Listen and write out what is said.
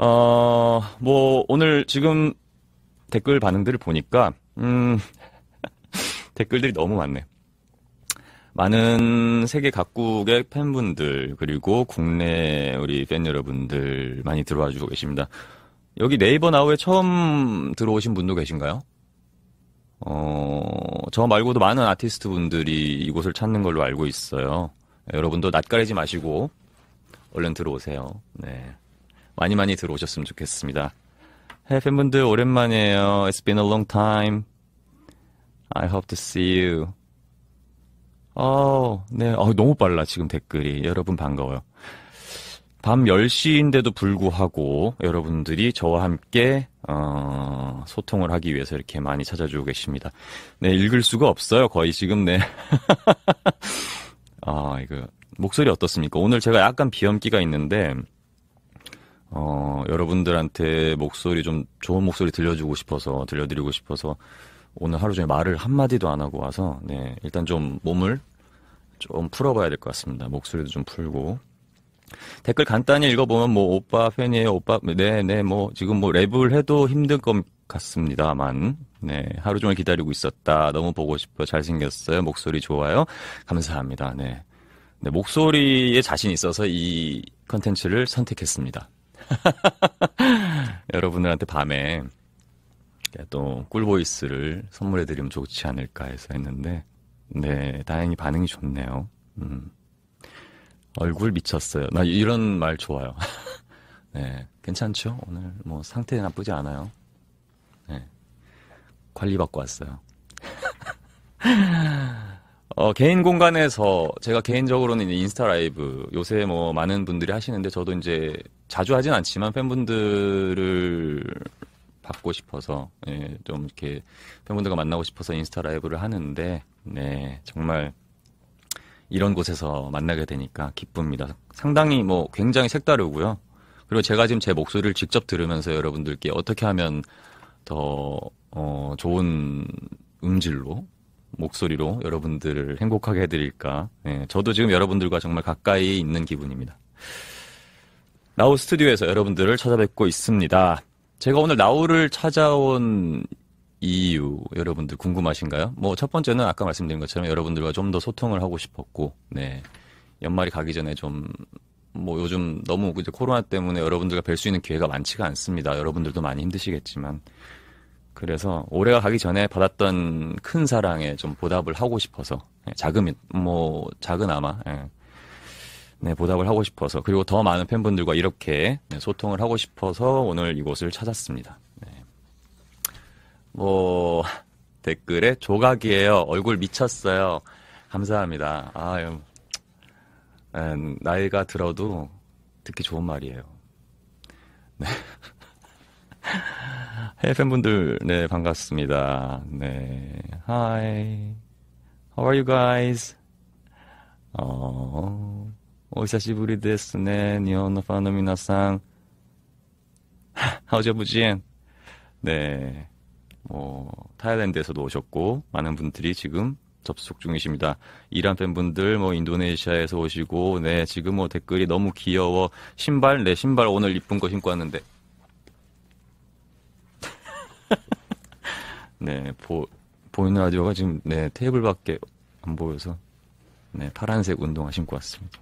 어, 뭐, 오늘 지금 댓글 반응들을 보니까, 음, 댓글들이 너무 많네. 많은 세계 각국의 팬분들, 그리고 국내 우리 팬 여러분들 많이 들어와 주고 계십니다. 여기 네이버 나우에 처음 들어오신 분도 계신가요? 어, 저 말고도 많은 아티스트 분들이 이곳을 찾는 걸로 알고 있어요. 여러분도 낯가리지 마시고, 얼른 들어오세요. 네. 많이 많이 들어오셨으면 좋겠습니다. 해외 팬분들 오랜만이에요. It's been a long time. I hope to see you. 어, 네. 어, 너무 빨라, 지금 댓글이. 여러분 반가워요. 밤 10시인데도 불구하고 여러분들이 저와 함께, 어, 소통을 하기 위해서 이렇게 많이 찾아주고 계십니다. 네, 읽을 수가 없어요. 거의 지금, 네. 아, 이거. 목소리 어떻습니까? 오늘 제가 약간 비염기가 있는데, 어, 여러분들한테 목소리 좀 좋은 목소리 들려주고 싶어서 들려드리고 싶어서 오늘 하루 종일 말을 한 마디도 안 하고 와서 네 일단 좀 몸을 좀 풀어봐야 될 것 같습니다. 목소리도 좀 풀고 댓글 간단히 읽어보면 뭐 오빠 팬이에요 오빠 네네 네, 뭐 지금 뭐 랩을 해도 힘든 것 같습니다만 네 하루 종일 기다리고 있었다 너무 보고 싶어 잘생겼어요 목소리 좋아요 감사합니다 네, 네 목소리에 자신 있어서 이 컨텐츠를 선택했습니다 여러분들한테 밤에 또 꿀보이스를 선물해드리면 좋지 않을까 해서 했는데, 네, 다행히 반응이 좋네요. 음. 얼굴 미쳤어요. 나 이런 말 좋아요. 네, 괜찮죠? 오늘 뭐 상태 나쁘지 않아요. 네. 관리받고 왔어요. 어, 개인 공간에서 제가 개인적으로는 인스타 라이브 요새 뭐 많은 분들이 하시는데 저도 이제 자주 하진 않지만 팬분들을 받고 싶어서 예, 좀 이렇게 팬분들과 만나고 싶어서 인스타 라이브를 하는데 네 정말 이런 곳에서 만나게 되니까 기쁩니다. 상당히 뭐 굉장히 색다르고요. 그리고 제가 지금 제 목소리를 직접 들으면서 여러분들께 어떻게 하면 더 어, 좋은 음질로 목소리로 여러분들을 행복하게 해드릴까. 예, 저도 지금 여러분들과 정말 가까이 있는 기분입니다. 나우 스튜디오에서 여러분들을 찾아뵙고 있습니다. 제가 오늘 나우를 찾아온 이유 여러분들 궁금하신가요? 뭐 첫 번째는 아까 말씀드린 것처럼 여러분들과 좀 더 소통을 하고 싶었고, 네 연말이 가기 전에 좀 뭐 요즘 너무 이제 코로나 때문에 여러분들과 뵐 수 있는 기회가 많지가 않습니다. 여러분들도 많이 힘드시겠지만 그래서 올해가 가기 전에 받았던 큰 사랑에 좀 보답을 하고 싶어서 작은 예, 뭐 작은 아마 예. 네, 보답을 하고 싶어서 그리고 더 많은 팬분들과 이렇게 네, 소통을 하고 싶어서 오늘 이곳을 찾았습니다. 네. 뭐 댓글에 조각이에요. 얼굴 미쳤어요. 감사합니다. 아, 나이가 들어도 듣기 좋은 말이에요. 네. 헤이 팬분들, 네, 반갑습니다. 네. Hi. How are you guys? 어, 오, 久しぶりですね.日本のファンの皆さん. How's your 부진? 네. 뭐, 타일랜드에서도 오셨고, 많은 분들이 지금 접속 중이십니다. 이란 팬분들, 뭐, 인도네시아에서 오시고, 네, 지금 뭐 댓글이 너무 귀여워. 신발, 내 네, 신발 오늘 이쁜 거 신고 왔는데. 네, 보, 보이는 라디오가 지금 네, 테이블밖에 안 보여서 네, 파란색 운동화 신고 왔습니다.